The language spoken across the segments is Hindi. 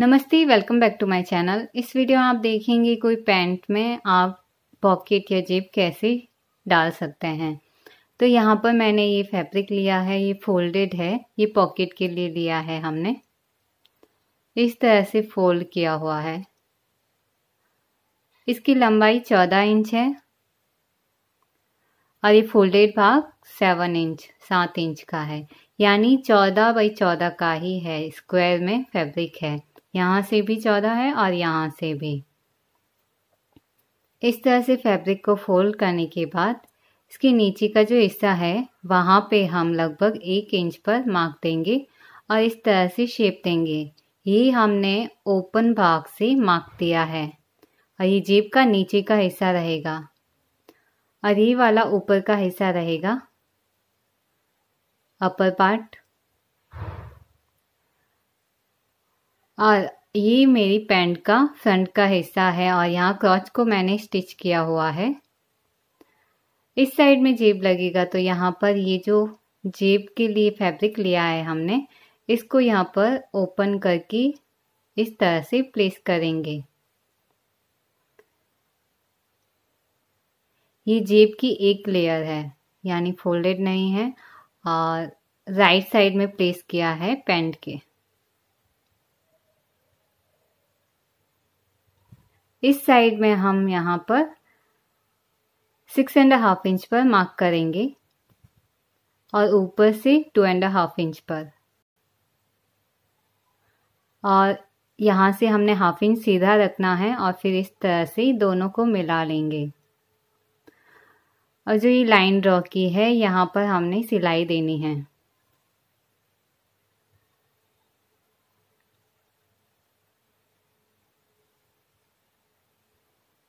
नमस्ते welcome back to my channel इस वीडियो में आप देखेंगे कोई पैंट में आप पॉकेट या जेब कैसे डाल सकते हैं तो यहाँ पर मैंने ये फैब्रिक लिया है ये फोल्डेड है ये पॉकेट के लिए लिया है हमने इस तरह से फोल्ड किया हुआ है इसकी लंबाई चौदह इंच है और ये फोल्डेड भाग सेवन इंच सात इंच का है यानी चौदह बाई चौदह का ही है स्क्वायर में फैब्रिक है यहाँ से भी चौदह है और यहाँ से भी इस तरह से फैब्रिक को फोल्ड करने के बाद इसके नीचे का जो हिस्सा है वहाँ पे हम लगभग एक इंच पर मार्क देंगे और इस तरह से शेप देंगे ये हमने ओपन भाग से मार्क दिया है और ये जेब का नीचे का हिस्सा रहेगा और ये वाला ऊपर का हिस्सा रहेगा अपर पार्ट और ये मेरी पैंट का फ्रंट का हिस्सा है और यहाँ क्रॉच को मैंने स्टिच किया हुआ है इस साइड में जेब लगेगा तो यहाँ पर ये जो जेब के लिए फैब्रिक लिया है हमने इसको यहाँ पर ओपन करके इस तरह से प्लेस करेंगे ये जेब की एक लेयर है यानी फोल्डेड नहीं है और राइट साइड में प्लेस किया है पैंट के इस साइड में हम यहाँ पर सिक्स एंड हाफ इंच पर मार्क करेंगे और ऊपर से टू एंड हाफ इंच पर और यहाँ से हमने हाफ इंच सीधा रखना है और फिर इस तरह से दोनों को मिला लेंगे और जो ये लाइन ड्रॉ की है यहाँ पर हमने सिलाई देनी है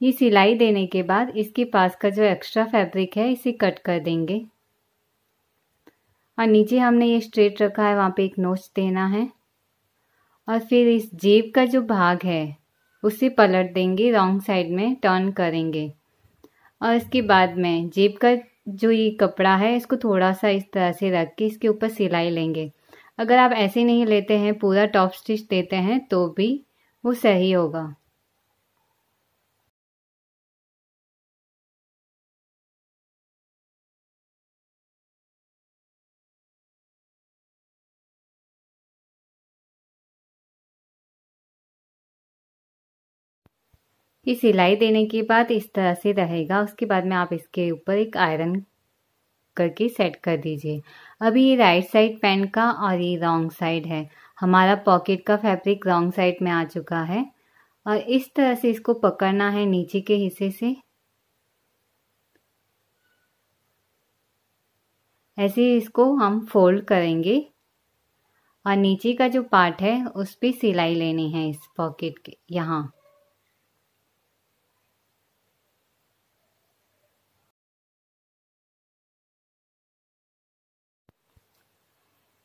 ये सिलाई देने के बाद इसके पास का जो एक्स्ट्रा फैब्रिक है इसे कट कर देंगे और नीचे हमने ये स्ट्रेट रखा है वहाँ पे एक नोच देना है और फिर इस जेब का जो भाग है उसे पलट देंगे रॉन्ग साइड में टर्न करेंगे और इसके बाद में जेब का जो ये कपड़ा है इसको थोड़ा सा इस तरह से रख के इसके ऊपर सिलाई लेंगे अगर आप ऐसे नहीं लेते हैं पूरा टॉप स्टिच देते हैं तो भी वो सही होगा ये सिलाई देने के बाद इस तरह से रहेगा उसके बाद में आप इसके ऊपर एक आयरन करके सेट कर दीजिए अभी ये राइट साइड पैंट का और ये रॉन्ग साइड है हमारा पॉकेट का फैब्रिक रॉन्ग साइड में आ चुका है और इस तरह से इसको पकड़ना है नीचे के हिस्से से ऐसे इसको हम फोल्ड करेंगे और नीचे का जो पार्ट है उस पर सिलाई लेनी है इस पॉकेट के यहाँ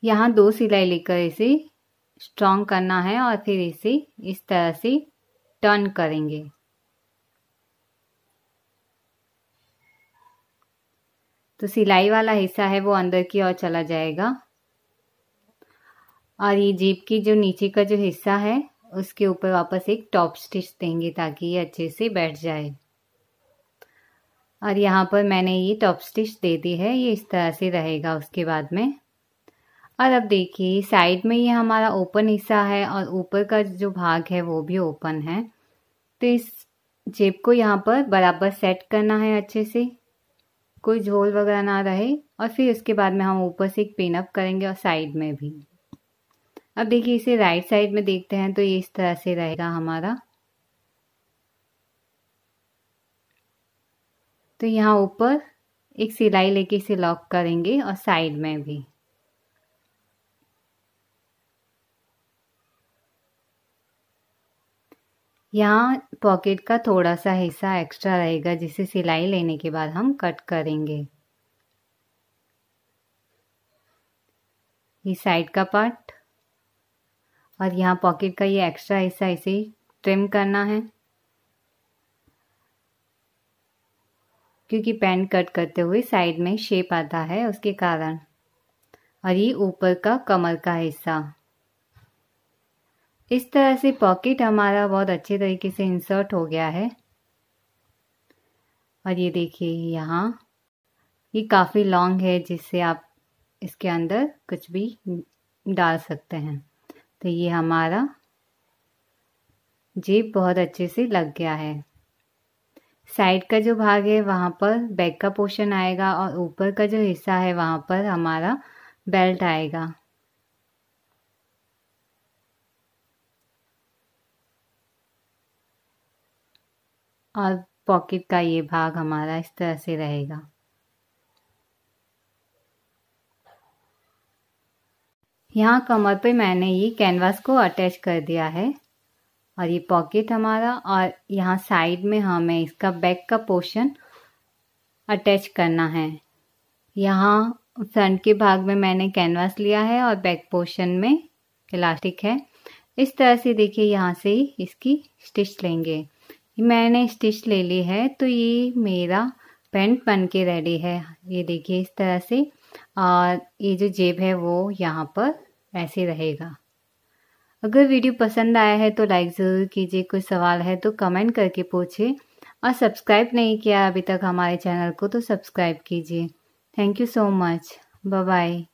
यहाँ दो सिलाई लेकर इसे स्ट्रॉन्ग करना है और फिर इसे इस तरह से टर्न करेंगे तो सिलाई वाला हिस्सा है वो अंदर की ओर चला जाएगा और ये जीप की जो नीचे का जो हिस्सा है उसके ऊपर वापस एक टॉप स्टिच देंगे ताकि ये अच्छे से बैठ जाए और यहाँ पर मैंने ये टॉप स्टिच दे दी है ये इस तरह से रहेगा उसके बाद में और अब देखिए साइड में ये हमारा ओपन हिस्सा है और ऊपर का जो भाग है वो भी ओपन है तो इस जेब को यहाँ पर बराबर सेट करना है अच्छे से कोई झोल वगैरह ना रहे और फिर उसके बाद में हम ऊपर से एक पिनअप करेंगे और साइड में भी अब देखिए इसे राइट साइड में देखते हैं तो ये इस तरह से रहेगा हमारा तो यहाँ ऊपर एक सिलाई लेके इसे लॉक करेंगे और साइड में भी यहाँ पॉकेट का थोड़ा सा हिस्सा एक्स्ट्रा रहेगा जिसे सिलाई लेने के बाद हम कट करेंगे ये साइड का पार्ट और यहाँ पॉकेट का ये एक्स्ट्रा हिस्सा इसे ट्रिम करना है क्योंकि पैंट कट करते हुए साइड में शेप आता है उसके कारण और ये ऊपर का कमर का हिस्सा इस तरह से पॉकेट हमारा बहुत अच्छे तरीके से इंसर्ट हो गया है और ये देखिए यहाँ ये काफ़ी लॉन्ग है जिससे आप इसके अंदर कुछ भी डाल सकते हैं तो ये हमारा जेब बहुत अच्छे से लग गया है साइड का जो भाग है वहाँ पर बैक का पोर्शन आएगा और ऊपर का जो हिस्सा है वहाँ पर हमारा बेल्ट आएगा और पॉकेट का ये भाग हमारा इस तरह से रहेगा यहाँ कमर पे मैंने ये कैनवास को अटैच कर दिया है और ये पॉकेट हमारा और यहाँ साइड में हमें इसका बैक का पोर्शन अटैच करना है यहाँ फ्रंट के भाग में मैंने कैनवास लिया है और बैक पोर्शन में इलास्टिक है इस तरह से देखिए यहाँ से ही इसकी स्टिच लेंगे मैंने स्टिच ले ली है तो ये मेरा पेंट बन के रेडी है ये देखिए इस तरह से और ये जो जेब है वो यहाँ पर ऐसे रहेगा अगर वीडियो पसंद आया है तो लाइक ज़रूर कीजिए कोई सवाल है तो कमेंट करके पूछिए और सब्सक्राइब नहीं किया अभी तक हमारे चैनल को तो सब्सक्राइब कीजिए thank you so much bye